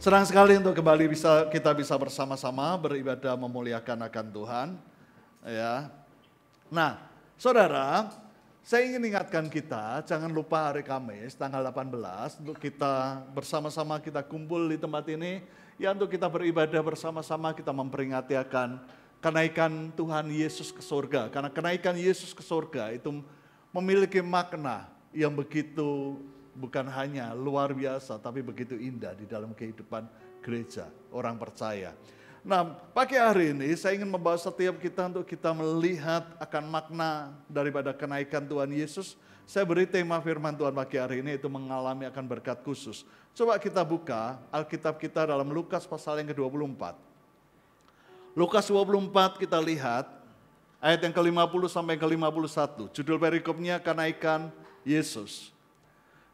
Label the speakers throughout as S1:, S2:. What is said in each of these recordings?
S1: Senang sekali untuk kembali bisa kita bisa bersama-sama beribadah memuliakan akan Tuhan. Ya. Nah, saudara, saya ingin ingatkan kita jangan lupa hari Kamis tanggal 18 untuk kita bersama-sama kita kumpul di tempat ini ya untuk kita beribadah bersama-sama kita memperingati akan kenaikan Tuhan Yesus ke surga. Karena kenaikan Yesus ke surga itu memiliki makna yang begitu bukan hanya luar biasa tapi begitu indah di dalam kehidupan gereja orang percaya. Nah, pagi hari ini saya ingin membawa setiap kita untuk kita melihat akan makna daripada kenaikan Tuhan Yesus. Saya beri tema firman Tuhan pagi hari ini itu mengalami akan berkat khusus. Coba kita buka Alkitab kita dalam Lukas pasal yang ke-24. Lukas 24 kita lihat ayat yang ke-50 sampai ke-51. Judul perikopnya kenaikan Yesus.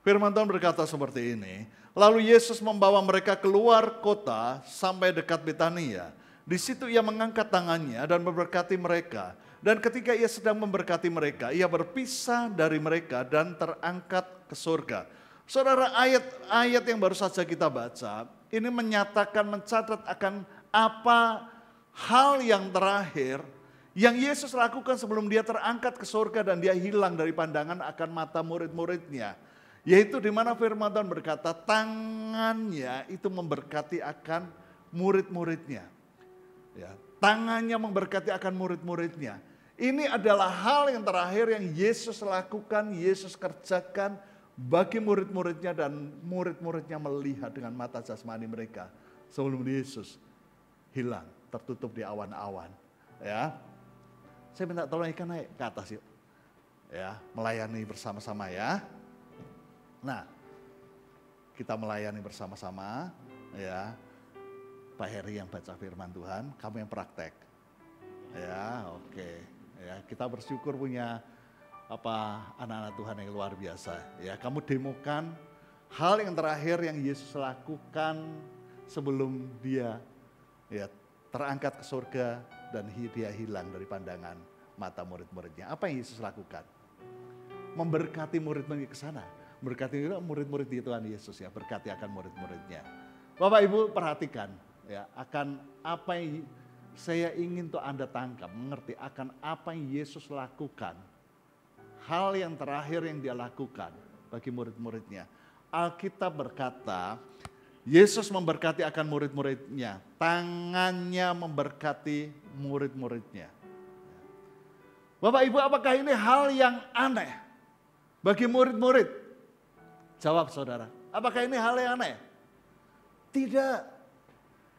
S1: Firman Tuhan berkata seperti ini, lalu Yesus membawa mereka keluar kota sampai dekat Betania. Di situ ia mengangkat tangannya dan memberkati mereka. Dan ketika ia sedang memberkati mereka, ia berpisah dari mereka dan terangkat ke surga. Saudara, ayat-ayat yang baru saja kita baca, ini menyatakan, mencatat akan apa hal yang terakhir yang Yesus lakukan sebelum dia terangkat ke surga dan dia hilang dari pandangan akan mata murid-muridnya. Yaitu di mana firman Tuhan berkata tangannya itu memberkati akan murid-muridnya. Ya, tangannya memberkati akan murid-muridnya. Ini adalah hal yang terakhir yang Yesus lakukan, Yesus kerjakan bagi murid-muridnya dan murid-muridnya melihat dengan mata jasmani mereka sebelum Yesus hilang, tertutup di awan-awan. Ya, saya minta tolong ikan naik ke atas yuk. Ya, melayani bersama-sama ya. Nah, kita melayani bersama-sama ya. Pak Heri yang baca firman Tuhan, kamu yang praktek. Ya, oke. Okay. Ya, kita bersyukur punya apa anak-anak Tuhan yang luar biasa. Ya, kamu demokan hal yang terakhir yang Yesus lakukan sebelum dia ya terangkat ke surga dan dia hilang dari pandangan mata murid-muridnya. Apa yang Yesus lakukan? Memberkati murid murid ke sana Berkati juga murid-murid Tuhan Yesus ya, berkati akan murid-muridnya. Bapak Ibu perhatikan ya, akan apa yang saya ingin tuh Anda tangkap, mengerti akan apa yang Yesus lakukan. Hal yang terakhir yang dia lakukan bagi murid-muridnya. Alkitab berkata, Yesus memberkati akan murid-muridnya, tangannya memberkati murid-muridnya. Bapak Ibu, apakah ini hal yang aneh bagi murid-murid? Jawab saudara, apakah ini hal yang aneh? Tidak.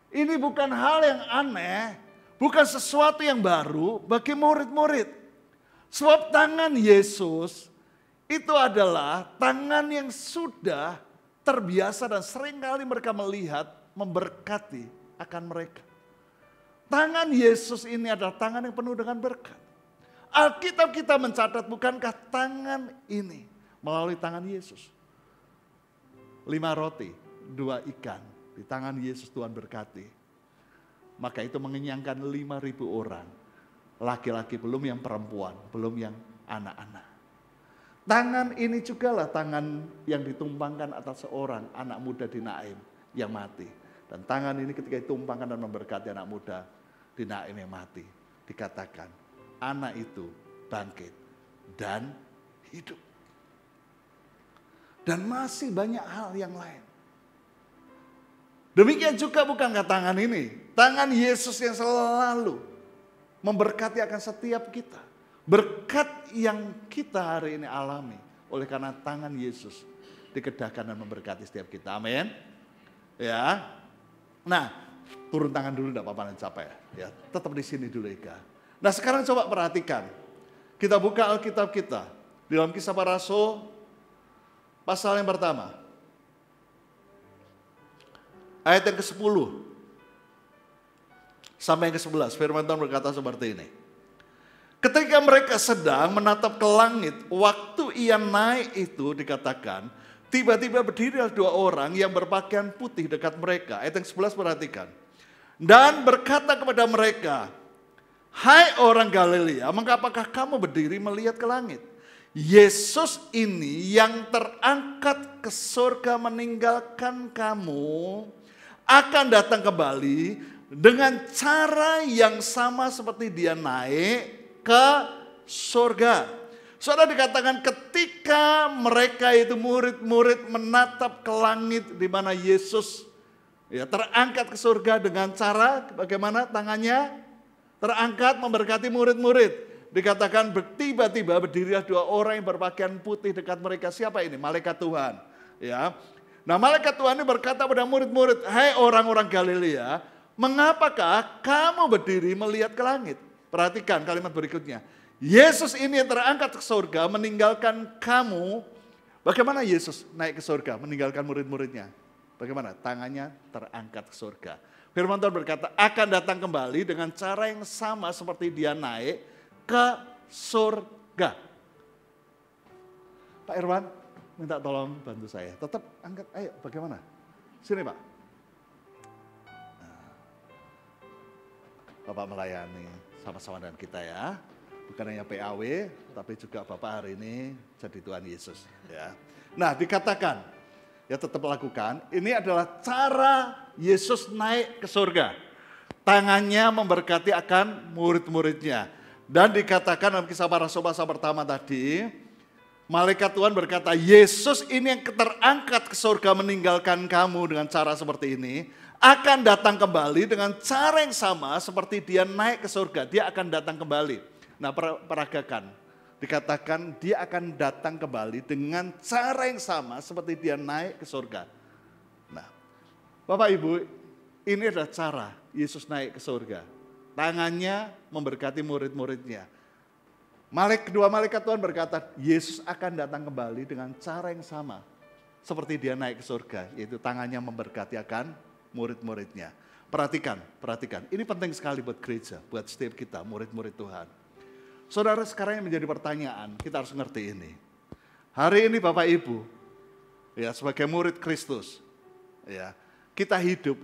S1: Ini bukan hal yang aneh, bukan sesuatu yang baru bagi murid-murid. Sebab tangan Yesus itu adalah tangan yang sudah terbiasa dan seringkali mereka melihat memberkati akan mereka. Tangan Yesus ini adalah tangan yang penuh dengan berkat. Alkitab kita mencatat bukankah tangan ini melalui tangan Yesus lima roti, dua ikan. Di tangan Yesus Tuhan berkati. Maka itu mengenyangkan lima ribu orang. Laki-laki belum yang perempuan, belum yang anak-anak. Tangan ini juga lah tangan yang ditumpangkan atas seorang anak muda di Naim yang mati. Dan tangan ini ketika ditumpangkan dan memberkati anak muda di Naim yang mati. Dikatakan anak itu bangkit dan hidup dan masih banyak hal yang lain. Demikian juga bukankah tangan ini? Tangan Yesus yang selalu memberkati akan setiap kita. Berkat yang kita hari ini alami oleh karena tangan Yesus dikedahkan dan memberkati setiap kita. Amin. Ya. Nah, turun tangan dulu tidak apa-apa nanti capek ya. Tetap di sini dulu Ika. Nah sekarang coba perhatikan. Kita buka Alkitab kita. Di dalam kisah para rasul Pasal yang pertama. Ayat yang ke-10 sampai yang ke-11 firman Tuhan berkata seperti ini. Ketika mereka sedang menatap ke langit, waktu ia naik itu dikatakan, tiba-tiba berdiri dua orang yang berpakaian putih dekat mereka. Ayat yang 11 perhatikan. Dan berkata kepada mereka, Hai orang Galilea, mengapakah kamu berdiri melihat ke langit? Yesus ini yang terangkat ke surga meninggalkan kamu akan datang kembali dengan cara yang sama seperti dia naik ke surga. Saudara dikatakan ketika mereka itu murid-murid menatap ke langit di mana Yesus ya terangkat ke surga dengan cara bagaimana tangannya terangkat memberkati murid-murid dikatakan tiba-tiba berdirilah dua orang yang berpakaian putih dekat mereka. Siapa ini? Malaikat Tuhan. Ya. Nah, malaikat Tuhan ini berkata pada murid-murid, hei orang-orang Galilea, mengapakah kamu berdiri melihat ke langit?" Perhatikan kalimat berikutnya. Yesus ini yang terangkat ke surga meninggalkan kamu. Bagaimana Yesus naik ke surga meninggalkan murid-muridnya? Bagaimana? Tangannya terangkat ke surga. Firman Tuhan berkata, akan datang kembali dengan cara yang sama seperti dia naik ke surga. Pak Irwan, minta tolong bantu saya. Tetap angkat, ayo bagaimana? Sini Pak. Nah, Bapak melayani sama-sama dengan kita ya. Bukan hanya PAW, tapi juga Bapak hari ini jadi Tuhan Yesus. Ya. Nah dikatakan, ya tetap lakukan. Ini adalah cara Yesus naik ke surga. Tangannya memberkati akan murid-muridnya. Dan dikatakan dalam kisah para sobat pertama tadi, malaikat Tuhan berkata, Yesus ini yang terangkat ke surga meninggalkan kamu dengan cara seperti ini, akan datang kembali dengan cara yang sama seperti dia naik ke surga, dia akan datang kembali. Nah peragakan, dikatakan dia akan datang kembali dengan cara yang sama seperti dia naik ke surga. Nah, Bapak Ibu, ini adalah cara Yesus naik ke surga tangannya memberkati murid-muridnya. Malaikat kedua malaikat Tuhan berkata, Yesus akan datang kembali dengan cara yang sama seperti dia naik ke surga, yaitu tangannya memberkati akan murid-muridnya. Perhatikan, perhatikan. Ini penting sekali buat gereja, buat setiap kita, murid-murid Tuhan. Saudara sekarang yang menjadi pertanyaan, kita harus ngerti ini. Hari ini Bapak Ibu, ya sebagai murid Kristus, ya kita hidup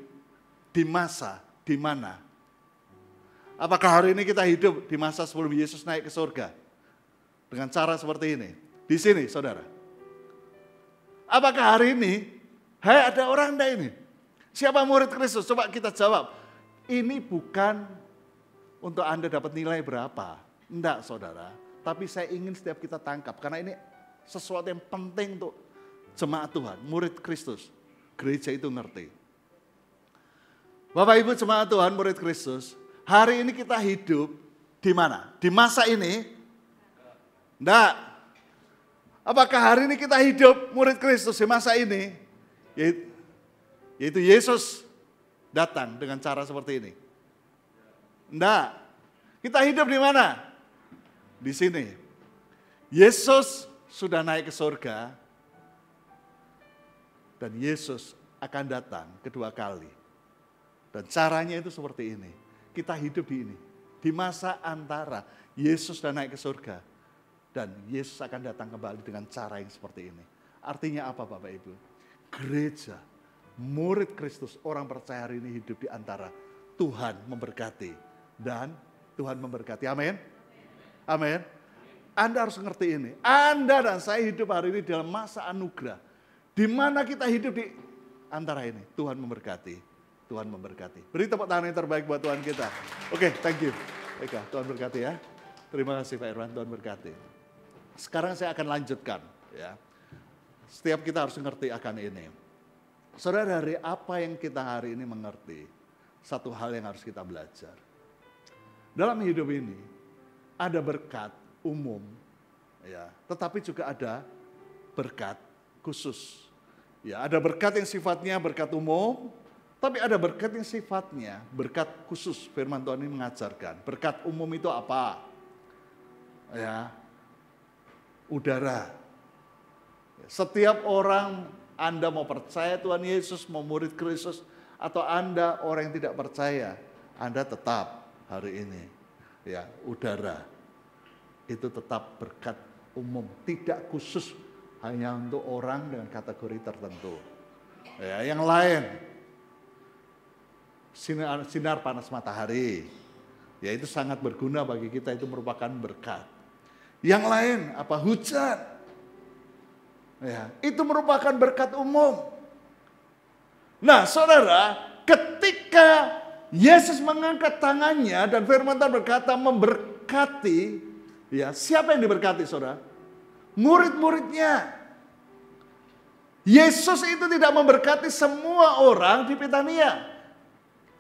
S1: di masa di mana Apakah hari ini kita hidup di masa sebelum Yesus naik ke surga? Dengan cara seperti ini. Di sini, saudara. Apakah hari ini, hai ada orang anda ini? Siapa murid Kristus? Coba kita jawab. Ini bukan untuk Anda dapat nilai berapa. Enggak, saudara. Tapi saya ingin setiap kita tangkap. Karena ini sesuatu yang penting untuk jemaat Tuhan, murid Kristus. Gereja itu ngerti. Bapak Ibu jemaat Tuhan, murid Kristus, Hari ini kita hidup di mana? Di masa ini? Enggak. Apakah hari ini kita hidup murid Kristus di masa ini? Yaitu Yesus datang dengan cara seperti ini. Enggak. Kita hidup di mana? Di sini. Yesus sudah naik ke surga dan Yesus akan datang kedua kali. Dan caranya itu seperti ini kita hidup di ini. Di masa antara Yesus sudah naik ke surga dan Yesus akan datang kembali dengan cara yang seperti ini. Artinya apa Bapak Ibu? Gereja, murid Kristus, orang percaya hari ini hidup di antara Tuhan memberkati dan Tuhan memberkati. Amin. Amin. Anda harus ngerti ini. Anda dan saya hidup hari ini dalam masa anugerah. Di mana kita hidup di antara ini. Tuhan memberkati Tuhan memberkati. Beri tepuk tangan yang terbaik buat Tuhan kita. Oke, okay, thank you. Eka, Tuhan berkati ya. Terima kasih Pak Irwan, Tuhan berkati. Sekarang saya akan lanjutkan ya. Setiap kita harus mengerti akan ini. Saudara, dari apa yang kita hari ini mengerti, satu hal yang harus kita belajar. Dalam hidup ini ada berkat umum ya, tetapi juga ada berkat khusus. Ya, ada berkat yang sifatnya berkat umum, tapi ada berkat yang sifatnya, berkat khusus firman Tuhan ini mengajarkan. Berkat umum itu apa? Ya, udara. Setiap orang Anda mau percaya Tuhan Yesus, mau murid Kristus, atau Anda orang yang tidak percaya, Anda tetap hari ini ya udara itu tetap berkat umum, tidak khusus hanya untuk orang dengan kategori tertentu. Ya, yang lain sinar, sinar panas matahari. Ya itu sangat berguna bagi kita, itu merupakan berkat. Yang lain apa hujan. Ya, itu merupakan berkat umum. Nah, Saudara, ketika Yesus mengangkat tangannya dan firman Tuhan berkata memberkati, ya, siapa yang diberkati, Saudara? Murid-muridnya. Yesus itu tidak memberkati semua orang di Petania.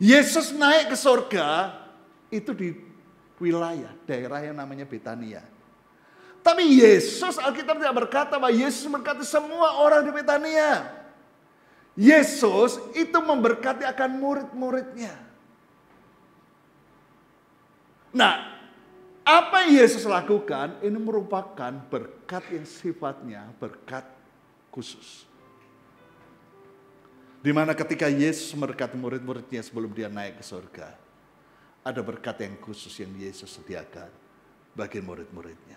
S1: Yesus naik ke surga itu di wilayah daerah yang namanya Betania. Tapi Yesus Alkitab tidak berkata bahwa Yesus berkati semua orang di Betania. Yesus itu memberkati akan murid-muridnya. Nah, apa yang Yesus lakukan ini merupakan berkat yang sifatnya berkat khusus. Di mana ketika Yesus memberkati murid-muridnya sebelum dia naik ke surga. Ada berkat yang khusus yang Yesus sediakan bagi murid-muridnya.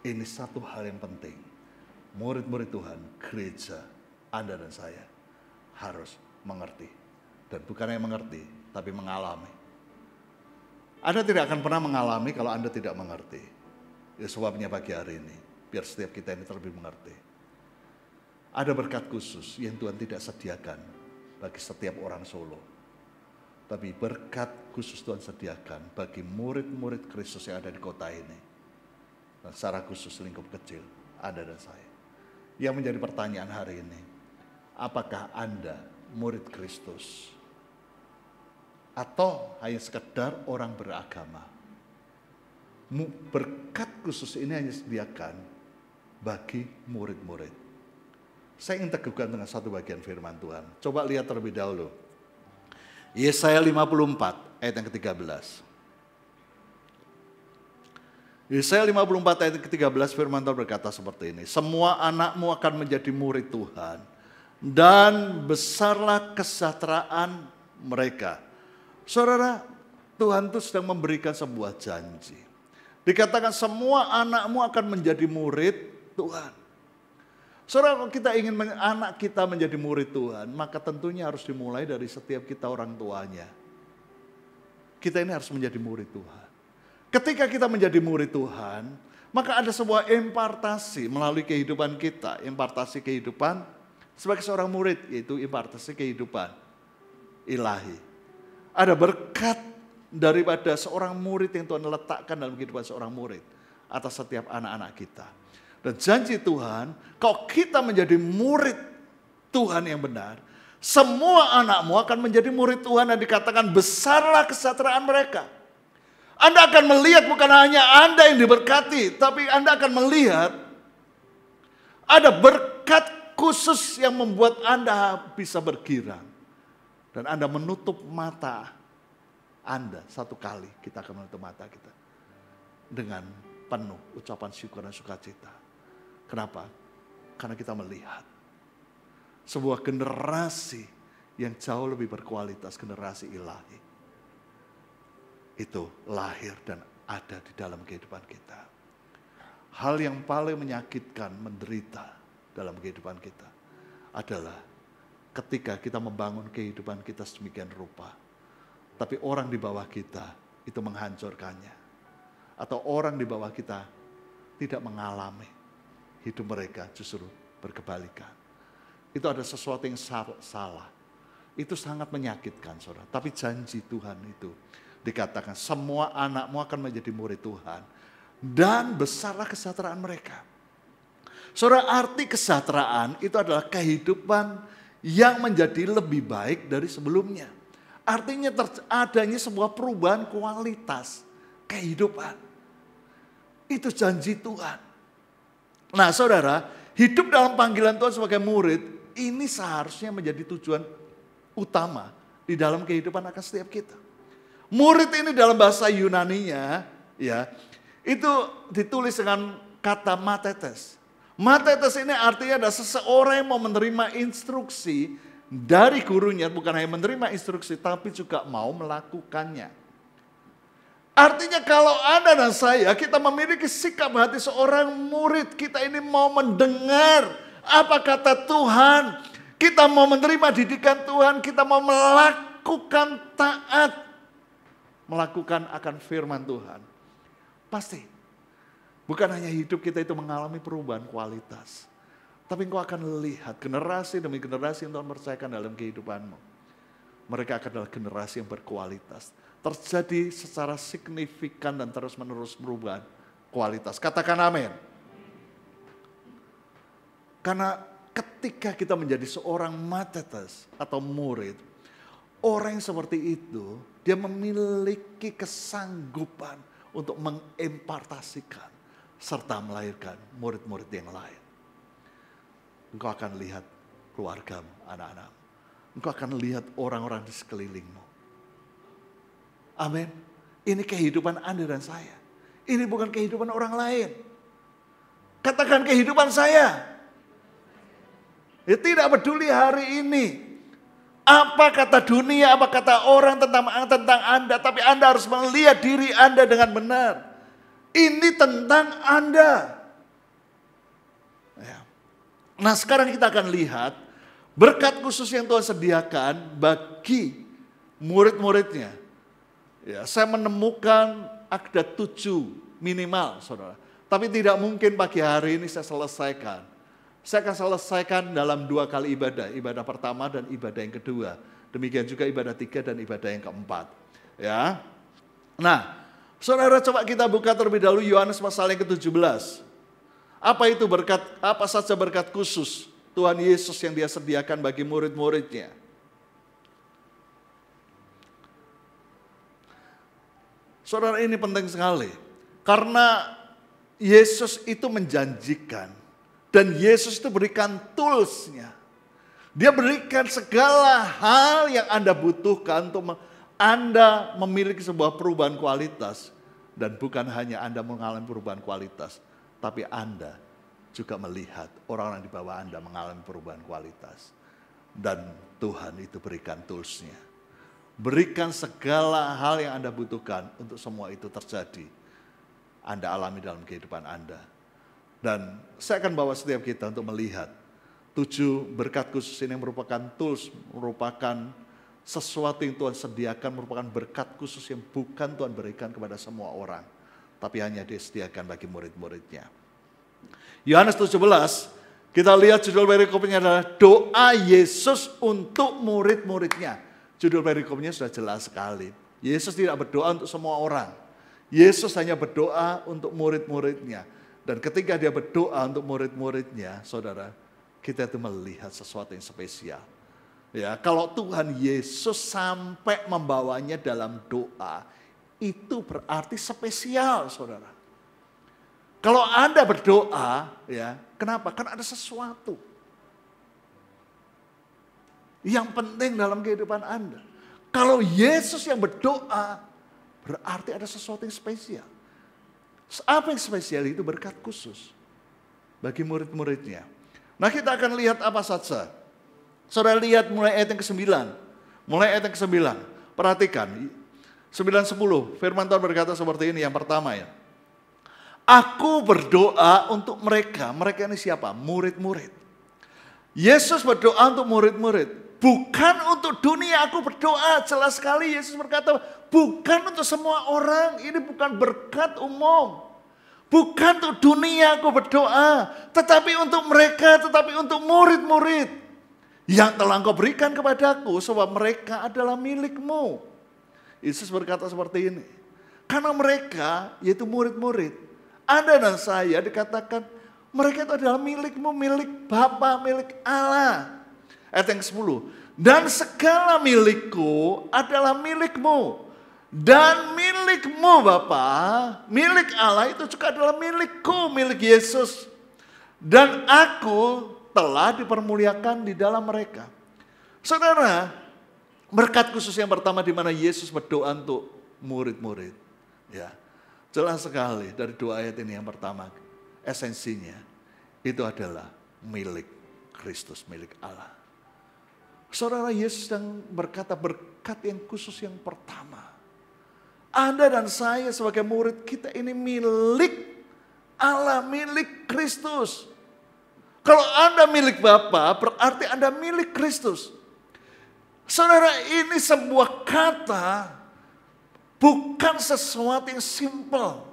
S1: Ini satu hal yang penting. Murid-murid Tuhan, gereja, Anda dan saya harus mengerti. Dan bukan hanya mengerti, tapi mengalami. Anda tidak akan pernah mengalami kalau Anda tidak mengerti. Ya sebabnya pagi hari ini, biar setiap kita ini terlebih mengerti ada berkat khusus yang Tuhan tidak sediakan bagi setiap orang Solo. Tapi berkat khusus Tuhan sediakan bagi murid-murid Kristus yang ada di kota ini. Dan secara khusus lingkup kecil, ada dan saya. Yang menjadi pertanyaan hari ini, apakah Anda murid Kristus? Atau hanya sekedar orang beragama? Berkat khusus ini hanya sediakan bagi murid-murid saya ingin teguhkan dengan satu bagian firman Tuhan. Coba lihat terlebih dahulu. Yesaya 54 ayat yang ke-13. Yesaya 54 ayat yang ke-13 firman Tuhan berkata seperti ini. Semua anakmu akan menjadi murid Tuhan. Dan besarlah kesejahteraan mereka. Saudara, Tuhan itu sedang memberikan sebuah janji. Dikatakan semua anakmu akan menjadi murid Tuhan. Saudara, kalau kita ingin anak kita menjadi murid Tuhan, maka tentunya harus dimulai dari setiap kita orang tuanya. Kita ini harus menjadi murid Tuhan. Ketika kita menjadi murid Tuhan, maka ada sebuah impartasi melalui kehidupan kita, impartasi kehidupan sebagai seorang murid, yaitu impartasi kehidupan ilahi. Ada berkat daripada seorang murid yang Tuhan letakkan dalam kehidupan seorang murid atas setiap anak-anak kita. Dan janji Tuhan, kalau kita menjadi murid Tuhan yang benar, semua anakmu akan menjadi murid Tuhan dan dikatakan besarlah kesejahteraan mereka. Anda akan melihat bukan hanya Anda yang diberkati, tapi Anda akan melihat ada berkat khusus yang membuat Anda bisa berkira. Dan Anda menutup mata Anda satu kali. Kita akan menutup mata kita. Dengan penuh ucapan syukur dan sukacita. Kenapa? Karena kita melihat sebuah generasi yang jauh lebih berkualitas, generasi ilahi. Itu lahir dan ada di dalam kehidupan kita. Hal yang paling menyakitkan, menderita dalam kehidupan kita adalah ketika kita membangun kehidupan kita sedemikian rupa, tapi orang di bawah kita itu menghancurkannya, atau orang di bawah kita tidak mengalami hidup mereka justru berkebalikan. Itu ada sesuatu yang salah. Itu sangat menyakitkan saudara. Tapi janji Tuhan itu dikatakan semua anakmu akan menjadi murid Tuhan. Dan besarlah kesejahteraan mereka. Saudara arti kesejahteraan itu adalah kehidupan yang menjadi lebih baik dari sebelumnya. Artinya adanya sebuah perubahan kualitas kehidupan. Itu janji Tuhan. Nah saudara, hidup dalam panggilan Tuhan sebagai murid, ini seharusnya menjadi tujuan utama di dalam kehidupan akan setiap kita. Murid ini dalam bahasa Yunaninya, ya, itu ditulis dengan kata matetes. Matetes ini artinya ada seseorang yang mau menerima instruksi dari gurunya, bukan hanya menerima instruksi, tapi juga mau melakukannya. Artinya kalau Anda dan saya kita memiliki sikap hati seorang murid, kita ini mau mendengar apa kata Tuhan, kita mau menerima didikan Tuhan, kita mau melakukan taat, melakukan akan firman Tuhan. Pasti bukan hanya hidup kita itu mengalami perubahan kualitas, tapi engkau akan lihat generasi demi generasi yang Tuhan percayakan dalam kehidupanmu. Mereka akan adalah generasi yang berkualitas terjadi secara signifikan dan terus-menerus perubahan kualitas. Katakan amin. Karena ketika kita menjadi seorang matetes atau murid, orang yang seperti itu dia memiliki kesanggupan untuk mengimpartasikan serta melahirkan murid-murid yang lain. Engkau akan lihat keluargamu, anak-anak. Engkau akan lihat orang-orang di sekelilingmu. Amin. Ini kehidupan Anda dan saya. Ini bukan kehidupan orang lain. Katakan kehidupan saya. Ya, tidak peduli hari ini. Apa kata dunia, apa kata orang tentang tentang Anda, tapi Anda harus melihat diri Anda dengan benar. Ini tentang Anda. Ya. Nah, sekarang kita akan lihat berkat khusus yang Tuhan sediakan bagi murid-muridnya. Ya, saya menemukan ada tujuh minimal, saudara. Tapi tidak mungkin pagi hari ini saya selesaikan. Saya akan selesaikan dalam dua kali ibadah. Ibadah pertama dan ibadah yang kedua. Demikian juga ibadah tiga dan ibadah yang keempat. Ya, Nah, saudara coba kita buka terlebih dahulu Yohanes pasal yang ke-17. Apa itu berkat, apa saja berkat khusus Tuhan Yesus yang dia sediakan bagi murid-muridnya. Saudara ini penting sekali. Karena Yesus itu menjanjikan. Dan Yesus itu berikan toolsnya. Dia berikan segala hal yang Anda butuhkan untuk Anda memiliki sebuah perubahan kualitas. Dan bukan hanya Anda mengalami perubahan kualitas. Tapi Anda juga melihat orang-orang di bawah Anda mengalami perubahan kualitas. Dan Tuhan itu berikan toolsnya. Berikan segala hal yang Anda butuhkan untuk semua itu terjadi. Anda alami dalam kehidupan Anda. Dan saya akan bawa setiap kita untuk melihat tujuh berkat khusus ini merupakan tools, merupakan sesuatu yang Tuhan sediakan merupakan berkat khusus yang bukan Tuhan berikan kepada semua orang. Tapi hanya disediakan bagi murid-muridnya. Yohanes 17, kita lihat judul berikutnya adalah doa Yesus untuk murid-muridnya. Judul perikopnya sudah jelas sekali. Yesus tidak berdoa untuk semua orang. Yesus hanya berdoa untuk murid-muridnya. Dan ketika dia berdoa untuk murid-muridnya, saudara, kita itu melihat sesuatu yang spesial. Ya, kalau Tuhan Yesus sampai membawanya dalam doa, itu berarti spesial, saudara. Kalau Anda berdoa, ya, kenapa? Karena ada sesuatu yang penting dalam kehidupan Anda. Kalau Yesus yang berdoa, berarti ada sesuatu yang spesial. Apa yang spesial itu berkat khusus bagi murid-muridnya. Nah kita akan lihat apa saja. Saudara lihat mulai ayat yang ke-9. Mulai ayat yang ke-9. Perhatikan. 9-10. Firman Tuhan berkata seperti ini yang pertama ya. Aku berdoa untuk mereka. Mereka ini siapa? Murid-murid. Yesus berdoa untuk murid-murid. Bukan untuk dunia aku berdoa. Jelas sekali Yesus berkata, bukan untuk semua orang. Ini bukan berkat umum. Bukan untuk dunia aku berdoa. Tetapi untuk mereka, tetapi untuk murid-murid. Yang telah engkau berikan kepadaku sebab mereka adalah milikmu. Yesus berkata seperti ini. Karena mereka, yaitu murid-murid, Anda dan saya dikatakan mereka itu adalah milikmu, milik Bapa, milik Allah ayat yang ke-10. Dan segala milikku adalah milikmu. Dan milikmu Bapa, milik Allah itu juga adalah milikku, milik Yesus. Dan aku telah dipermuliakan di dalam mereka. Saudara, berkat khusus yang pertama di mana Yesus berdoa untuk murid-murid. Ya, jelas sekali dari dua ayat ini yang pertama esensinya itu adalah milik Kristus, milik Allah. Saudara Yesus yang berkata berkat yang khusus yang pertama. Anda dan saya sebagai murid kita ini milik Allah, milik Kristus. Kalau Anda milik Bapa, berarti Anda milik Kristus. Saudara, ini sebuah kata bukan sesuatu yang simpel.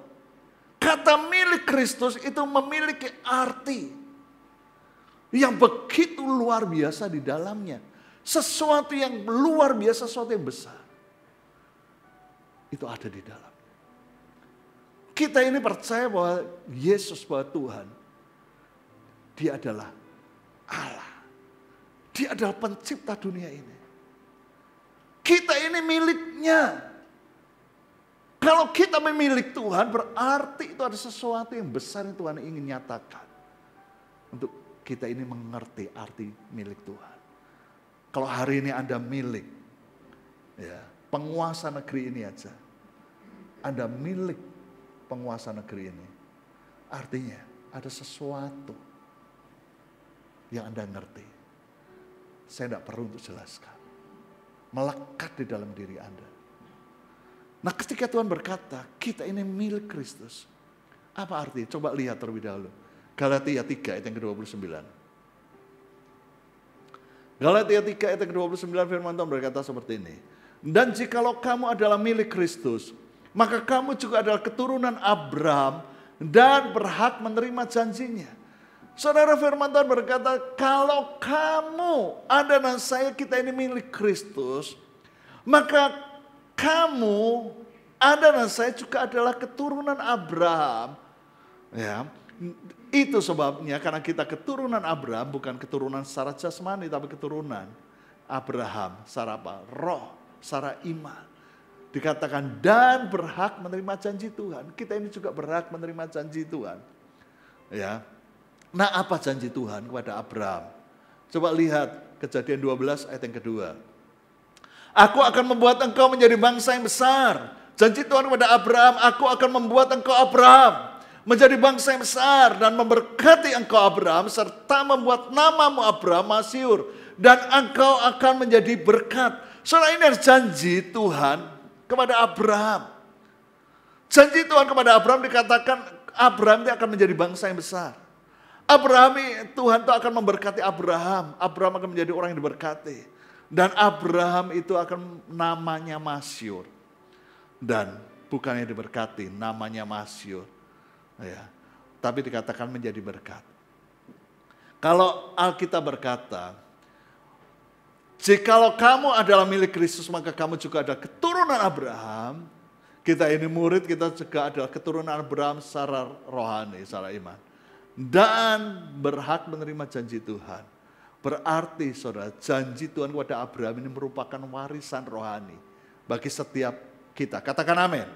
S1: Kata milik Kristus itu memiliki arti yang begitu luar biasa di dalamnya. Sesuatu yang luar biasa, sesuatu yang besar. Itu ada di dalam. Kita ini percaya bahwa Yesus, bahwa Tuhan, dia adalah Allah. Dia adalah pencipta dunia ini. Kita ini miliknya. Kalau kita memilik Tuhan berarti itu ada sesuatu yang besar yang Tuhan ingin nyatakan. Untuk kita ini mengerti arti milik Tuhan. Kalau hari ini Anda milik, ya, penguasa negeri ini aja. Anda milik penguasa negeri ini. Artinya ada sesuatu yang Anda ngerti. Saya tidak perlu untuk jelaskan. Melekat di dalam diri Anda. Nah ketika Tuhan berkata, kita ini milik Kristus. Apa artinya? Coba lihat terlebih dahulu. Galatia 3 ayat yang ke-29. Galatia 3 ayat 29 firman Tuhan berkata seperti ini. Dan jikalau kamu adalah milik Kristus, maka kamu juga adalah keturunan Abraham dan berhak menerima janjinya. Saudara firman Tuhan berkata, kalau kamu ada dan saya kita ini milik Kristus, maka kamu ada dan saya juga adalah keturunan Abraham. Ya, itu sebabnya karena kita keturunan Abraham bukan keturunan secara jasmani tapi keturunan Abraham secara apa? Roh, secara iman. Dikatakan dan berhak menerima janji Tuhan. Kita ini juga berhak menerima janji Tuhan. Ya. Nah, apa janji Tuhan kepada Abraham? Coba lihat kejadian 12 ayat yang kedua. Aku akan membuat engkau menjadi bangsa yang besar. Janji Tuhan kepada Abraham, aku akan membuat engkau Abraham menjadi bangsa yang besar dan memberkati engkau Abraham serta membuat namamu Abraham masyur dan engkau akan menjadi berkat. Soalnya ini adalah janji Tuhan kepada Abraham. Janji Tuhan kepada Abraham dikatakan Abraham dia akan menjadi bangsa yang besar. Abraham Tuhan itu akan memberkati Abraham. Abraham akan menjadi orang yang diberkati. Dan Abraham itu akan namanya masyur. Dan bukannya diberkati, namanya masyur Ya. Tapi dikatakan menjadi berkat. Kalau Alkitab berkata, jikalau kamu adalah milik Kristus maka kamu juga adalah keturunan Abraham. Kita ini murid, kita juga adalah keturunan Abraham secara rohani, secara iman. Dan berhak menerima janji Tuhan. Berarti saudara, janji Tuhan kepada Abraham ini merupakan warisan rohani bagi setiap kita. Katakan amin.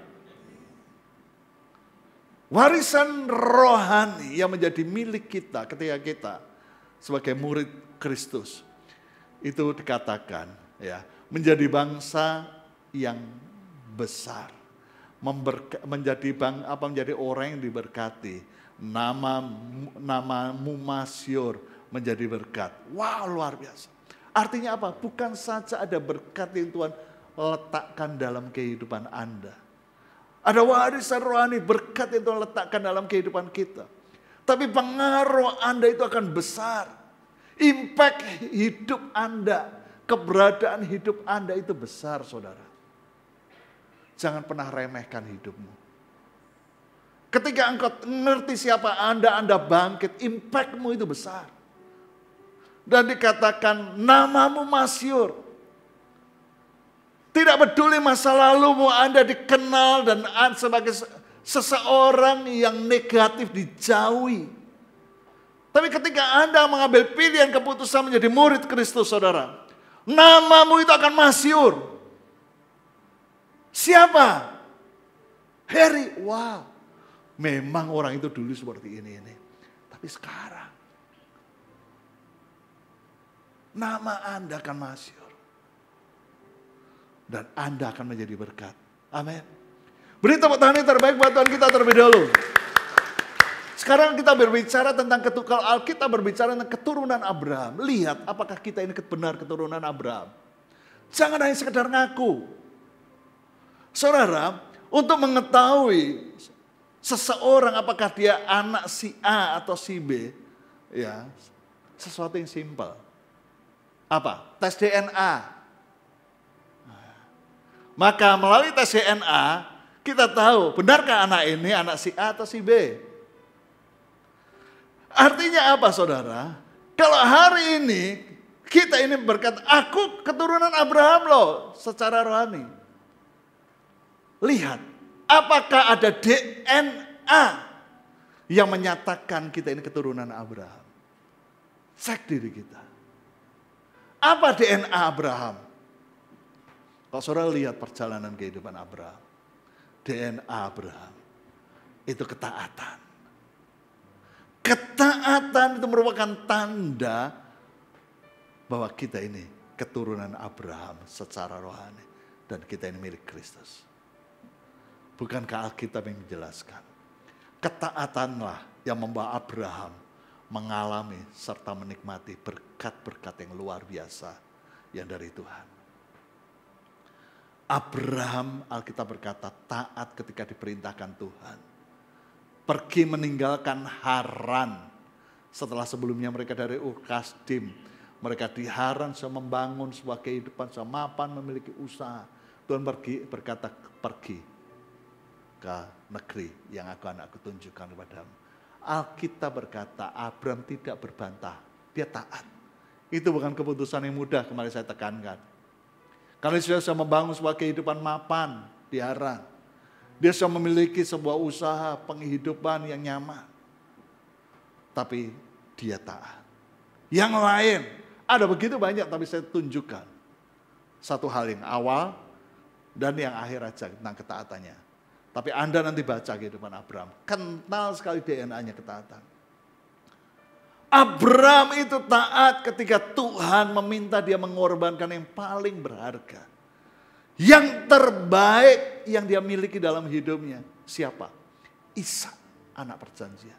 S1: Warisan rohani yang menjadi milik kita ketika kita sebagai murid Kristus itu dikatakan ya menjadi bangsa yang besar memberka, menjadi bang apa menjadi orang yang diberkati nama nama mumasyur menjadi berkat wow luar biasa artinya apa bukan saja ada berkat yang Tuhan letakkan dalam kehidupan Anda ada warisan rohani, berkat yang Tuhan letakkan dalam kehidupan kita. Tapi pengaruh Anda itu akan besar. Impact hidup Anda, keberadaan hidup Anda itu besar saudara. Jangan pernah remehkan hidupmu. Ketika engkau ngerti siapa Anda, Anda bangkit. Impactmu itu besar. Dan dikatakan namamu masyur. Tidak peduli masa lalumu, Anda dikenal dan sebagai seseorang yang negatif dijauhi. Tapi ketika Anda mengambil pilihan keputusan menjadi murid Kristus, saudara, namamu itu akan masyur. Siapa? Harry. Wow. Memang orang itu dulu seperti ini ini. Tapi sekarang nama Anda akan masyur. Dan Anda akan menjadi berkat. Amin. Beri tepuk tangan yang terbaik buat Tuhan kita terlebih dahulu. Sekarang kita berbicara tentang ketukal Alkitab ah, berbicara tentang keturunan Abraham. Lihat apakah kita ini benar keturunan Abraham. Jangan hanya sekedar ngaku. Saudara, untuk mengetahui seseorang apakah dia anak si A atau si B, ya sesuatu yang simpel. Apa? Tes DNA. Maka melalui tes DNA kita tahu benarkah anak ini anak si A atau si B. Artinya apa saudara? Kalau hari ini kita ini berkata aku keturunan Abraham loh secara rohani. Lihat, apakah ada DNA yang menyatakan kita ini keturunan Abraham? Cek diri kita. Apa DNA Abraham? Kalau saudara lihat perjalanan kehidupan Abraham, DNA Abraham itu ketaatan. Ketaatan itu merupakan tanda bahwa kita ini keturunan Abraham secara rohani dan kita ini milik Kristus. Bukankah Alkitab yang menjelaskan? Ketaatanlah yang membawa Abraham mengalami serta menikmati berkat-berkat yang luar biasa yang dari Tuhan. Abraham Alkitab berkata taat ketika diperintahkan Tuhan. Pergi meninggalkan Haran. Setelah sebelumnya mereka dari Ukasdim. Mereka di Haran sudah membangun sebuah kehidupan, sudah mapan memiliki usaha. Tuhan pergi berkata pergi ke negeri yang akan aku tunjukkan kepadamu. Alkitab berkata Abraham tidak berbantah, dia taat. Itu bukan keputusan yang mudah kemarin saya tekankan karena dia sudah membangun sebuah kehidupan mapan di Haran. Dia sudah memiliki sebuah usaha penghidupan yang nyaman. Tapi dia taat. Yang lain, ada begitu banyak tapi saya tunjukkan. Satu hal yang awal dan yang akhir aja tentang ketaatannya. Tapi Anda nanti baca kehidupan Abraham. Kental sekali DNA-nya ketaatan. Abraham itu taat ketika Tuhan meminta dia mengorbankan yang paling berharga. Yang terbaik yang dia miliki dalam hidupnya. Siapa? Isa, anak perjanjian.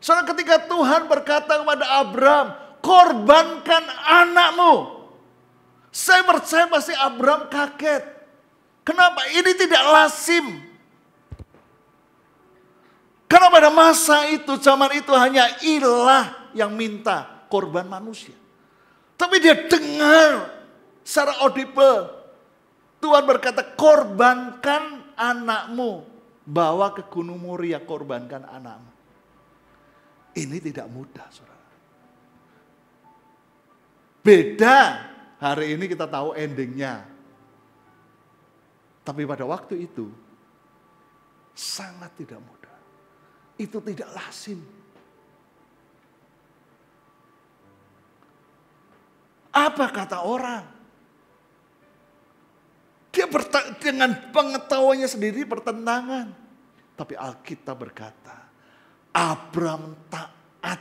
S1: Soalnya ketika Tuhan berkata kepada Abraham, korbankan anakmu. Saya percaya pasti Abraham kaget. Kenapa? Ini tidak lasim. Karena pada masa itu, zaman itu hanya ilah yang minta korban manusia. Tapi dia dengar secara audible. Tuhan berkata, korbankan anakmu. Bawa ke Gunung Muria, korbankan anakmu. Ini tidak mudah, saudara. Beda hari ini kita tahu endingnya. Tapi pada waktu itu, sangat tidak mudah itu tidak lazim. Apa kata orang? Dia dengan pengetahuannya sendiri bertentangan. Tapi Alkitab berkata, Abraham taat.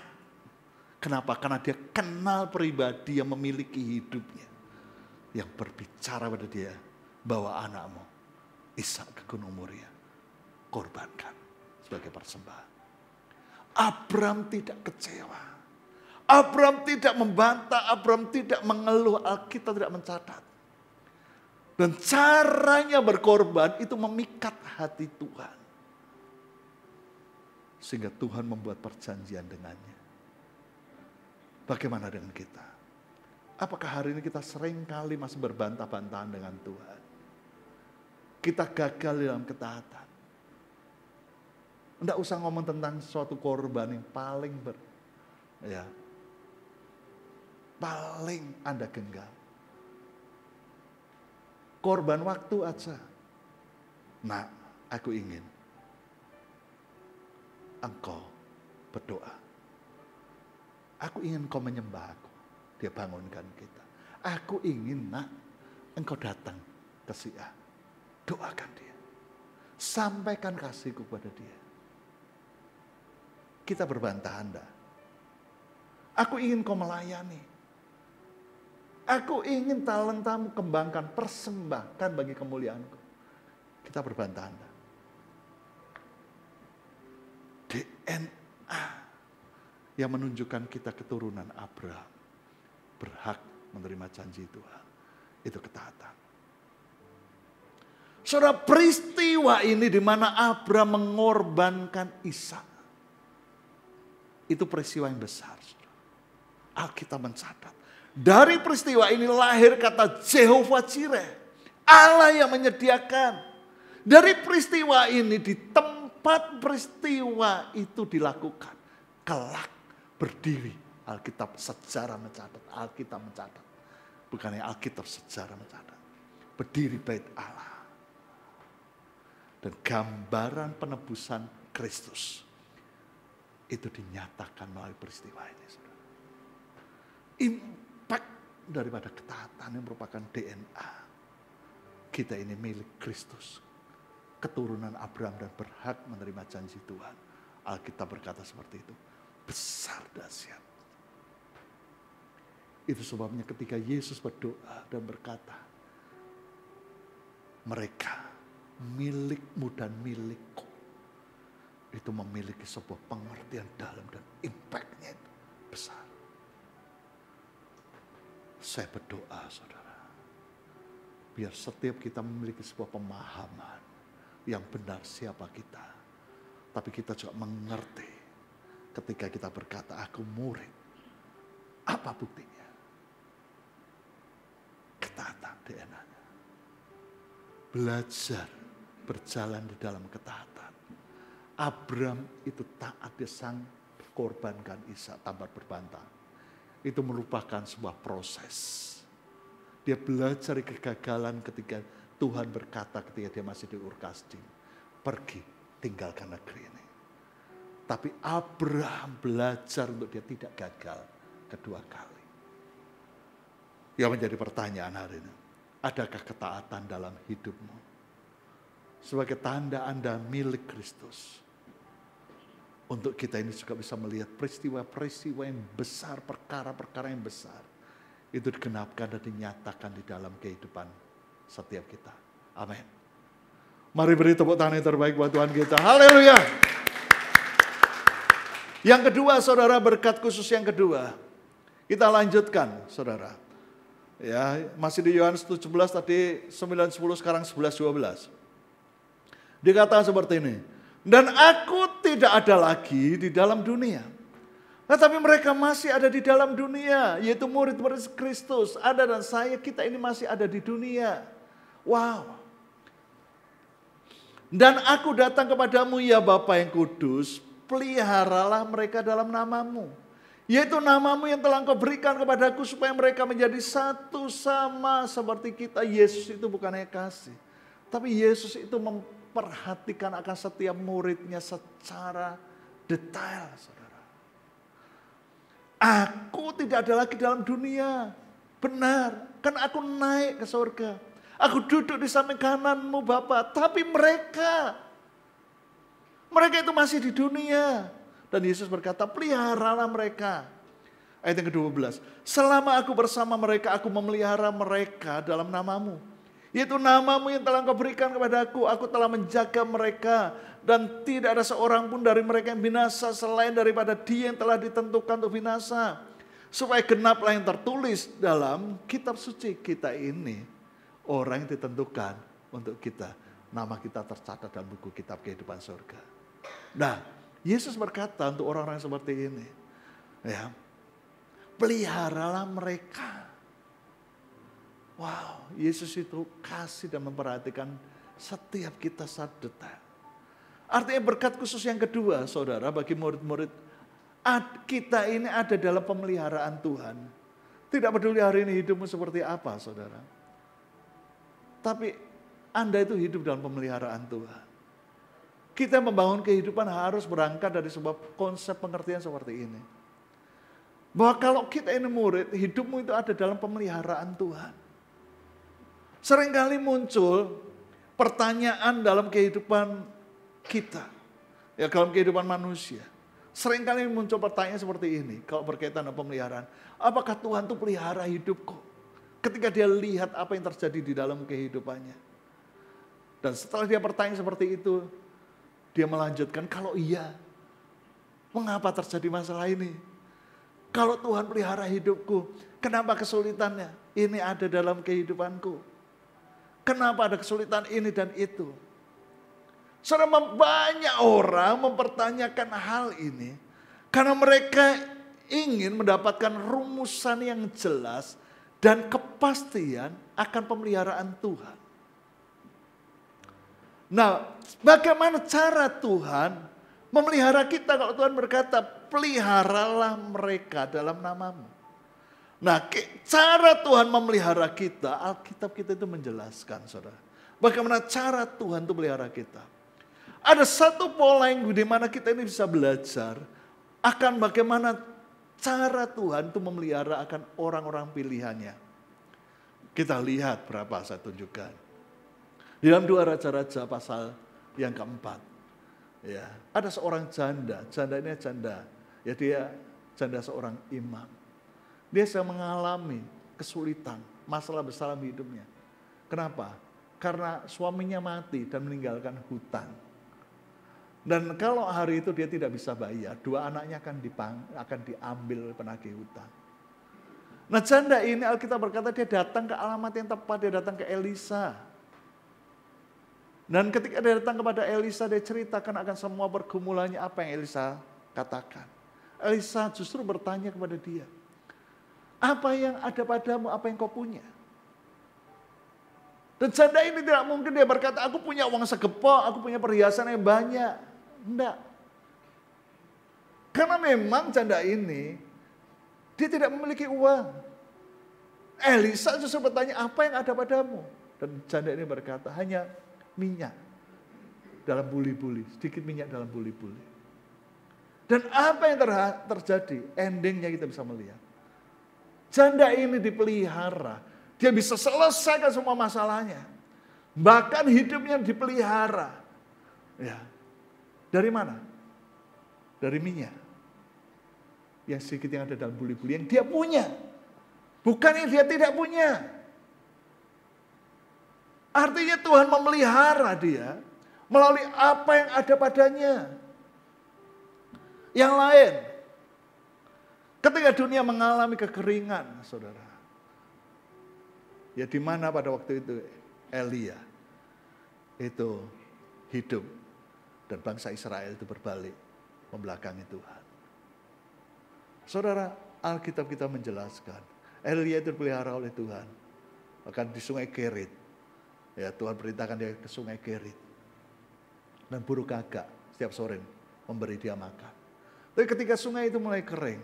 S1: Kenapa? Karena dia kenal pribadi yang memiliki hidupnya. Yang berbicara pada dia, bawa anakmu, Ishak ke Gunung Muria, korbankan sebagai persembahan. Abram tidak kecewa. Abram tidak membantah, Abram tidak mengeluh, Alkitab tidak mencatat. Dan caranya berkorban itu memikat hati Tuhan. Sehingga Tuhan membuat perjanjian dengannya. Bagaimana dengan kita? Apakah hari ini kita sering kali masih berbantah-bantahan dengan Tuhan? Kita gagal dalam ketaatan. Tidak usah ngomong tentang suatu korban yang paling ber, ya, paling Anda genggam. Korban waktu aja. Nah, aku ingin engkau berdoa. Aku ingin kau menyembah aku. Dia bangunkan kita. Aku ingin nak engkau datang ke si A. Doakan dia. Sampaikan kasihku kepada dia kita berbantah Anda. Aku ingin kau melayani. Aku ingin talentamu kembangkan, persembahkan bagi kemuliaanku. Kita berbantah Anda. DNA yang menunjukkan kita keturunan Abraham. Berhak menerima janji Tuhan. Itu ketaatan. Saudara peristiwa ini di mana Abraham mengorbankan Isa. Itu peristiwa yang besar. Alkitab mencatat. Dari peristiwa ini lahir kata Jehovah Jireh. Allah yang menyediakan. Dari peristiwa ini di tempat peristiwa itu dilakukan. Kelak berdiri Alkitab sejarah mencatat. Alkitab mencatat. Bukannya Alkitab sejarah mencatat. Berdiri bait Allah. Dan gambaran penebusan Kristus itu dinyatakan melalui peristiwa ini. Saudara. Impact daripada ketaatan yang merupakan DNA. Kita ini milik Kristus. Keturunan Abraham dan berhak menerima janji Tuhan. Alkitab berkata seperti itu. Besar dahsyat. Itu sebabnya ketika Yesus berdoa dan berkata, mereka milikmu dan milikku itu memiliki sebuah pengertian dalam dan impactnya itu besar. Saya berdoa saudara, biar setiap kita memiliki sebuah pemahaman yang benar siapa kita. Tapi kita juga mengerti ketika kita berkata aku murid, apa buktinya? Ketaatan dna Belajar berjalan di dalam ketaatan Abram itu taat dia sang korbankan Isa tanpa berbantah. Itu merupakan sebuah proses. Dia belajar kegagalan ketika Tuhan berkata ketika dia masih di Urkasdim. Pergi, tinggalkan negeri ini. Tapi Abraham belajar untuk dia tidak gagal kedua kali. Yang menjadi pertanyaan hari ini, adakah ketaatan dalam hidupmu? Sebagai tanda Anda milik Kristus untuk kita ini juga bisa melihat peristiwa-peristiwa yang besar, perkara-perkara yang besar. Itu digenapkan dan dinyatakan di dalam kehidupan setiap kita. Amin. Mari beri tepuk tangan yang terbaik buat Tuhan kita. Haleluya. Yang kedua saudara berkat khusus yang kedua. Kita lanjutkan saudara. Ya, masih di Yohanes 17 tadi 9 10 sekarang 11 12. Dikatakan seperti ini. Dan aku tidak ada lagi di dalam dunia. Tetapi nah, mereka masih ada di dalam dunia, yaitu murid-murid Kristus. Ada dan saya, kita ini masih ada di dunia. Wow. Dan aku datang kepadamu ya Bapa yang kudus, peliharalah mereka dalam namamu. Yaitu namamu yang telah Kau berikan kepadaku supaya mereka menjadi satu sama seperti kita. Yesus itu bukan hanya kasih. Tapi Yesus itu perhatikan akan setiap muridnya secara detail, saudara. Aku tidak ada lagi dalam dunia. Benar, kan aku naik ke surga. Aku duduk di samping kananmu Bapak. Tapi mereka, mereka itu masih di dunia. Dan Yesus berkata, peliharalah mereka. Ayat yang ke-12. Selama aku bersama mereka, aku memelihara mereka dalam namamu yaitu namamu yang telah engkau berikan kepada aku. Aku telah menjaga mereka. Dan tidak ada seorang pun dari mereka yang binasa selain daripada dia yang telah ditentukan untuk binasa. Supaya genaplah yang tertulis dalam kitab suci kita ini. Orang yang ditentukan untuk kita. Nama kita tercatat dalam buku kitab kehidupan surga. Nah, Yesus berkata untuk orang-orang seperti ini. Ya, peliharalah mereka Wow, Yesus itu kasih dan memperhatikan setiap kita saat detail. Artinya berkat khusus yang kedua, saudara, bagi murid-murid kita ini ada dalam pemeliharaan Tuhan. Tidak peduli hari ini hidupmu seperti apa, saudara. Tapi Anda itu hidup dalam pemeliharaan Tuhan. Kita membangun kehidupan harus berangkat dari sebuah konsep pengertian seperti ini. Bahwa kalau kita ini murid, hidupmu itu ada dalam pemeliharaan Tuhan. Seringkali muncul pertanyaan dalam kehidupan kita, ya dalam kehidupan manusia. Seringkali muncul pertanyaan seperti ini, kalau berkaitan dengan pemeliharaan. Apakah Tuhan itu pelihara hidupku? Ketika dia lihat apa yang terjadi di dalam kehidupannya. Dan setelah dia bertanya seperti itu, dia melanjutkan, kalau iya, mengapa terjadi masalah ini? Kalau Tuhan pelihara hidupku, kenapa kesulitannya? Ini ada dalam kehidupanku. Kenapa ada kesulitan ini dan itu? Saudara banyak orang mempertanyakan hal ini karena mereka ingin mendapatkan rumusan yang jelas dan kepastian akan pemeliharaan Tuhan. Nah, bagaimana cara Tuhan memelihara kita kalau Tuhan berkata, peliharalah mereka dalam namamu. Nah, cara Tuhan memelihara kita, Alkitab kita itu menjelaskan, saudara. Bagaimana cara Tuhan itu melihara kita. Ada satu pola yang di mana kita ini bisa belajar akan bagaimana cara Tuhan itu memelihara akan orang-orang pilihannya. Kita lihat berapa saya tunjukkan. Di dalam dua raja-raja pasal yang keempat. Ya, ada seorang janda, janda ini janda. Ya dia janda seorang imam dia sedang mengalami kesulitan, masalah besar dalam hidupnya. Kenapa? Karena suaminya mati dan meninggalkan hutang. Dan kalau hari itu dia tidak bisa bayar, dua anaknya akan dipang, akan diambil oleh penagih hutang. Nah janda ini Alkitab berkata dia datang ke alamat yang tepat, dia datang ke Elisa. Dan ketika dia datang kepada Elisa, dia ceritakan akan semua pergumulannya apa yang Elisa katakan. Elisa justru bertanya kepada dia, apa yang ada padamu, apa yang kau punya. Dan janda ini tidak mungkin dia berkata, aku punya uang segepok, aku punya perhiasan yang banyak. Tidak. Karena memang janda ini, dia tidak memiliki uang. Elisa justru bertanya, apa yang ada padamu? Dan janda ini berkata, hanya minyak dalam buli-buli. Sedikit minyak dalam buli-buli. Dan apa yang terjadi? Endingnya kita bisa melihat. Janda ini dipelihara. Dia bisa selesaikan semua masalahnya. Bahkan hidupnya dipelihara. Ya. Dari mana? Dari minyak. Yang sedikit yang ada dalam buli-buli yang dia punya. Bukan yang dia tidak punya. Artinya Tuhan memelihara dia melalui apa yang ada padanya. Yang lain, Ketika dunia mengalami kekeringan, saudara. Ya di mana pada waktu itu Elia itu hidup dan bangsa Israel itu berbalik membelakangi Tuhan. Saudara, Alkitab kita menjelaskan Elia itu dipelihara oleh Tuhan. akan di sungai Kerit. Ya, Tuhan perintahkan dia ke sungai Kerit. Dan buruk kakak setiap sore memberi dia makan. Tapi ketika sungai itu mulai kering,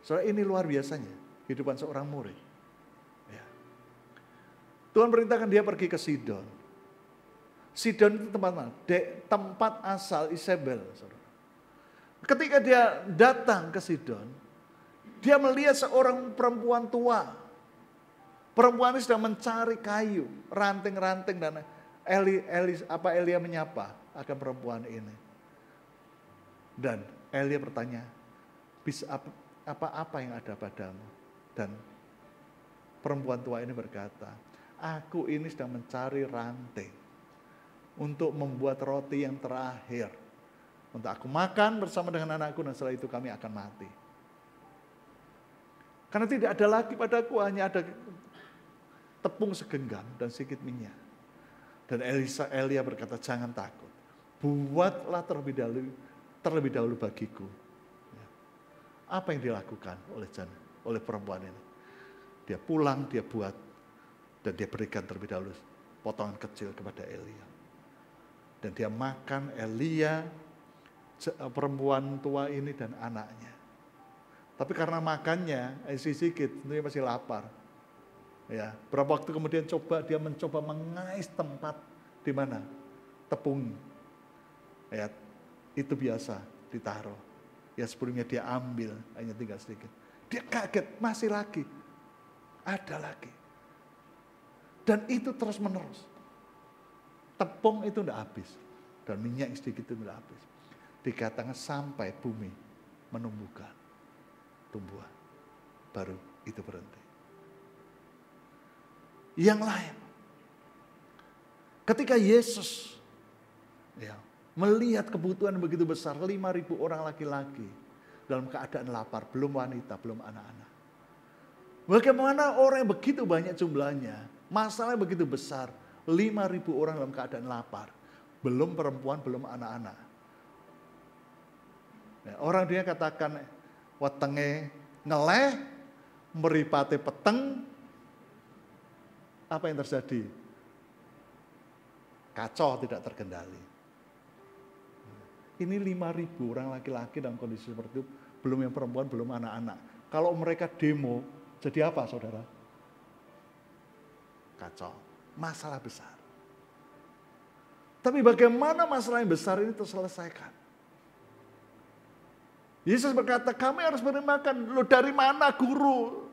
S1: Soalnya ini luar biasanya kehidupan seorang murid. Ya. Tuhan perintahkan dia pergi ke Sidon. Sidon itu tempat mana? De, tempat asal Isabel. Saudara. Ketika dia datang ke Sidon, dia melihat seorang perempuan tua. Perempuan ini sedang mencari kayu, ranting-ranting dan Eli, Eli, apa Elia menyapa akan perempuan ini. Dan Elia bertanya, bisa apa, apa-apa yang ada padamu. Dan perempuan tua ini berkata, aku ini sedang mencari ranting untuk membuat roti yang terakhir. Untuk aku makan bersama dengan anakku dan setelah itu kami akan mati. Karena tidak ada lagi padaku, hanya ada tepung segenggam dan sedikit minyak. Dan Elisa Elia berkata, jangan takut. Buatlah terlebih dahulu terlebih dahulu bagiku apa yang dilakukan oleh Jan, oleh perempuan ini? Dia pulang, dia buat, dan dia berikan terlebih dahulu potongan kecil kepada Elia. Dan dia makan Elia, perempuan tua ini dan anaknya. Tapi karena makannya, eh, si sedikit, tentunya masih lapar. Ya, berapa waktu kemudian coba dia mencoba mengais tempat di mana tepung. Ya, itu biasa ditaruh. Ya sebelumnya dia ambil, hanya ah, tinggal sedikit. Dia kaget, masih lagi. Ada lagi. Dan itu terus menerus. Tepung itu tidak habis. Dan minyak sedikit itu tidak habis. Dikatakan sampai bumi menumbuhkan tumbuhan. Baru itu berhenti. Yang lain. Ketika Yesus ya, Melihat kebutuhan begitu besar, 5.000 orang laki-laki dalam keadaan lapar, belum wanita, belum anak-anak. Bagaimana orang yang begitu banyak jumlahnya, masalah yang begitu besar, 5.000 orang dalam keadaan lapar, belum perempuan, belum anak-anak. Nah, orang dia katakan, wetenge ngeleh, meripate peteng, apa yang terjadi? Kacau tidak terkendali. Ini 5.000 orang laki-laki dalam kondisi seperti itu, belum yang perempuan, belum anak-anak. Kalau mereka demo, jadi apa saudara? Kacau. Masalah besar. Tapi bagaimana masalah yang besar ini terselesaikan? Yesus berkata, kami harus menerimakan. Loh dari mana guru?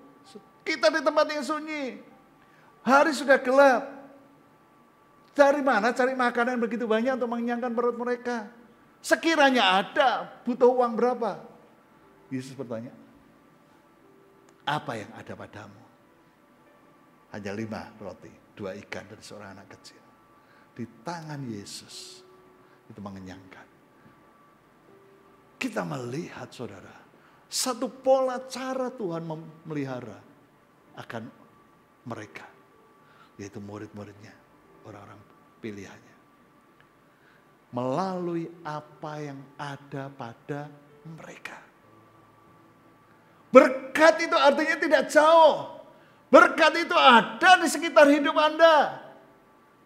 S1: Kita di tempat yang sunyi. Hari sudah gelap. Dari mana cari makanan begitu banyak untuk mengenyangkan perut mereka? Sekiranya ada, butuh uang berapa? Yesus bertanya, apa yang ada padamu? Hanya lima roti, dua ikan dari seorang anak kecil. Di tangan Yesus, itu mengenyangkan. Kita melihat saudara, satu pola cara Tuhan memelihara akan mereka. Yaitu murid-muridnya, orang-orang pilihannya melalui apa yang ada pada mereka. Berkat itu artinya tidak jauh. Berkat itu ada di sekitar hidup Anda.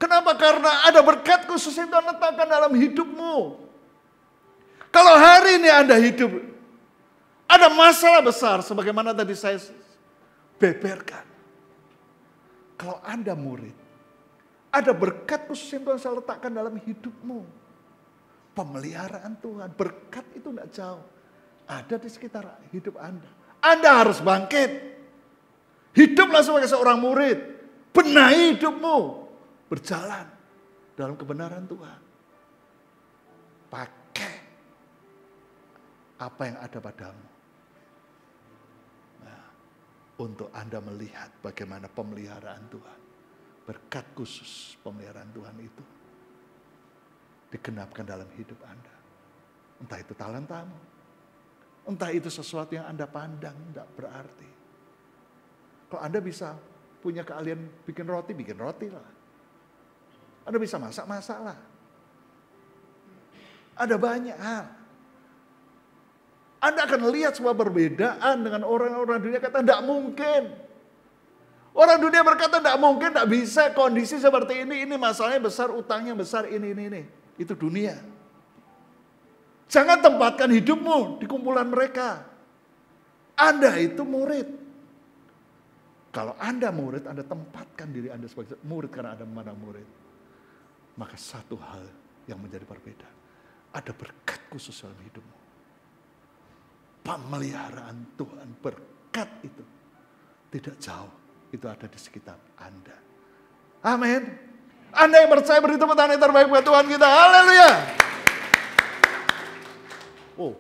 S1: Kenapa? Karena ada berkat khusus yang Tuhan letakkan dalam hidupmu. Kalau hari ini Anda hidup, ada masalah besar sebagaimana tadi saya beberkan. Kalau Anda murid, ada berkat khusus yang Tuhan saya letakkan dalam hidupmu. Pemeliharaan Tuhan, berkat itu tidak jauh. Ada di sekitar hidup Anda. Anda harus bangkit. Hiduplah sebagai seorang murid. Benahi hidupmu. Berjalan dalam kebenaran Tuhan. Pakai apa yang ada padamu. Nah, untuk Anda melihat bagaimana pemeliharaan Tuhan. Berkat khusus pemeliharaan Tuhan itu digenapkan dalam hidup Anda. Entah itu talentamu, entah itu sesuatu yang Anda pandang tidak berarti. Kalau Anda bisa punya keahlian bikin roti, bikin roti lah. Anda bisa masak, masak lah. Ada banyak hal. Anda akan lihat sebuah perbedaan dengan orang-orang dunia kata tidak mungkin. Orang dunia berkata tidak mungkin, tidak bisa kondisi seperti ini, ini masalahnya besar, utangnya besar, ini, ini, ini. Itu dunia. Jangan tempatkan hidupmu di kumpulan mereka. Anda itu murid. Kalau Anda murid, Anda tempatkan diri Anda sebagai murid karena Anda memandang murid. Maka satu hal yang menjadi berbeda. Ada berkat khusus dalam hidupmu. Pemeliharaan Tuhan berkat itu tidak jauh. Itu ada di sekitar Anda. Amin. Anda yang percaya beri tepuk tangan yang terbaik buat Tuhan kita. Haleluya. Oh.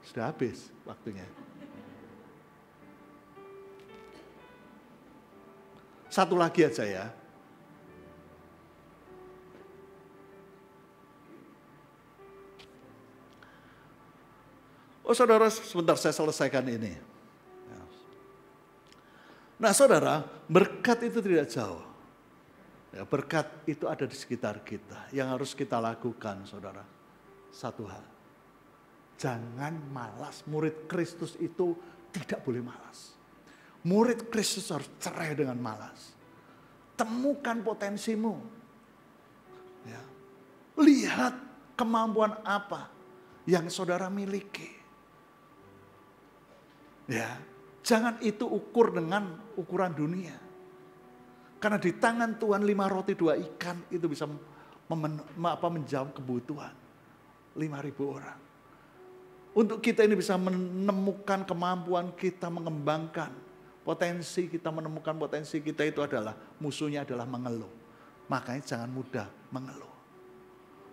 S1: Sudah habis waktunya. Satu lagi aja ya. Oh saudara, sebentar saya selesaikan ini. Nah saudara, Berkat itu tidak jauh. Ya, berkat itu ada di sekitar kita. Yang harus kita lakukan, saudara. Satu hal. Jangan malas. Murid Kristus itu tidak boleh malas. Murid Kristus harus cerai dengan malas. Temukan potensimu. Ya. Lihat kemampuan apa yang saudara miliki. Ya, Jangan itu ukur dengan ukuran dunia. Karena di tangan Tuhan lima roti dua ikan itu bisa memen, apa, menjawab kebutuhan. Lima ribu orang. Untuk kita ini bisa menemukan kemampuan kita mengembangkan potensi kita menemukan potensi kita itu adalah musuhnya adalah mengeluh. Makanya jangan mudah mengeluh.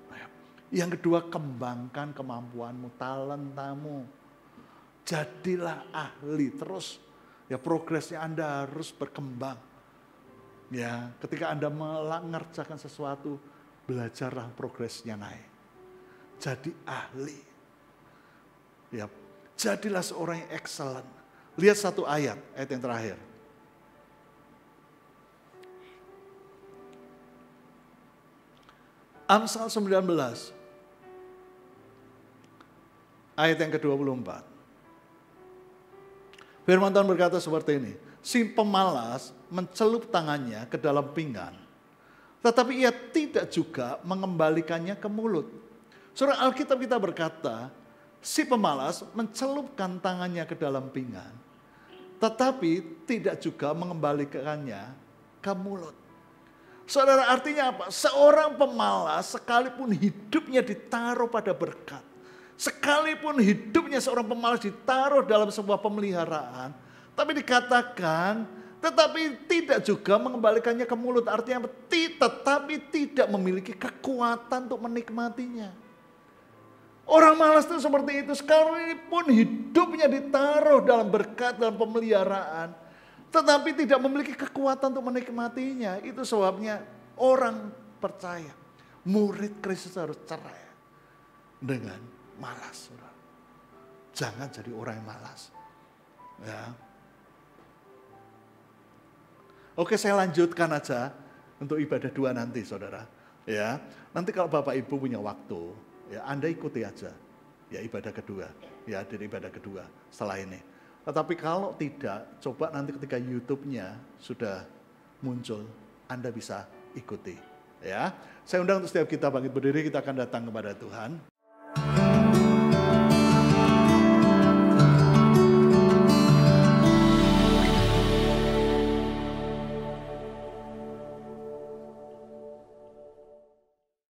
S1: Nah, ya. Yang kedua kembangkan kemampuanmu, talentamu. Jadilah ahli terus. Ya progresnya Anda harus berkembang. Ya, ketika Anda mengerjakan sesuatu, belajarlah progresnya naik. Jadi ahli. Ya, jadilah seorang yang excellent. Lihat satu ayat, ayat yang terakhir. Amsal 19 ayat yang ke-24. Firman Tuhan berkata seperti ini, si pemalas mencelup tangannya ke dalam pinggan, tetapi ia tidak juga mengembalikannya ke mulut. Surah Alkitab kita berkata, si pemalas mencelupkan tangannya ke dalam pinggan, tetapi tidak juga mengembalikannya ke mulut. Saudara artinya apa? Seorang pemalas sekalipun hidupnya ditaruh pada berkat Sekalipun hidupnya seorang pemalas ditaruh dalam sebuah pemeliharaan, tapi dikatakan tetapi tidak juga mengembalikannya ke mulut. Artinya tetapi tidak memiliki kekuatan untuk menikmatinya. Orang malas itu seperti itu. Sekalipun hidupnya ditaruh dalam berkat, dalam pemeliharaan. Tetapi tidak memiliki kekuatan untuk menikmatinya. Itu sebabnya orang percaya. Murid Kristus harus cerai dengan malas. Saudara. Jangan jadi orang yang malas. Ya. Oke, saya lanjutkan aja untuk ibadah dua nanti, saudara. Ya, nanti kalau bapak ibu punya waktu, ya anda ikuti aja. Ya ibadah kedua, ya dari ibadah kedua setelah ini. Tetapi kalau tidak, coba nanti ketika YouTube-nya sudah muncul, anda bisa ikuti. Ya, saya undang untuk setiap kita bangkit berdiri, kita akan datang kepada Tuhan.